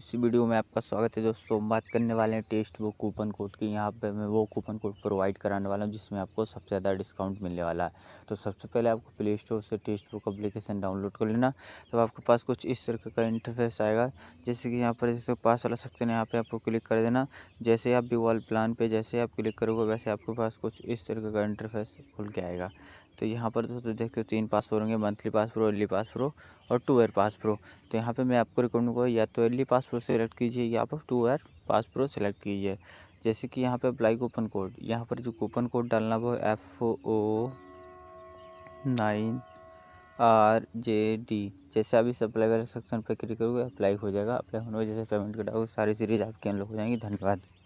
इस वीडियो में आपका स्वागत है दोस्तों हम बात करने वाले हैं टेस्ट बुक कूपन कोड की यहाँ पे मैं वो कूपन कोड प्रोवाइड कराने वाला हूँ जिसमें आपको सबसे ज़्यादा डिस्काउंट मिलने वाला है तो सबसे पहले आपको प्ले स्टोर से टेस्ट बुक अप्लीकेशन डाउनलोड कर लेना तो आपके पास कुछ इस तरह का इंटरफेस आएगा जैसे कि यहाँ पर जैसे पास वाला सेक्शन यहाँ पर आपको क्लिक कर देना जैसे आप भी वॉल प्लान पर जैसे आप क्लिक करोगे वैसे आपके पास कुछ इस तरह का इंटरफेस खुल के आएगा तो यहाँ पर दोस्तों हो तीन पास प्रो होंगे monthly pass pro yearly pass pro और टू ईयर पास प्रो तो यहाँ पे मैं आपको रिकमेंड करूँगा या तो अर्ली पास प्रो सेलेक्ट कीजिए या फिर two year pass pro select कीजिए जैसे कि यहाँ पे अप्लाई कूपन कोड यहाँ पर जो कूपन कोड डालना वो F O nine R J D जैसे आप इस अप्लाई वाले सेक्शन पर क्लिक करोगे अप्लाई हो जाएगा अप्लाई होने में जैसे पेमेंट कटाओगे सारी सीरीज आपके अनलॉक हो जाएंगी धन्यवाद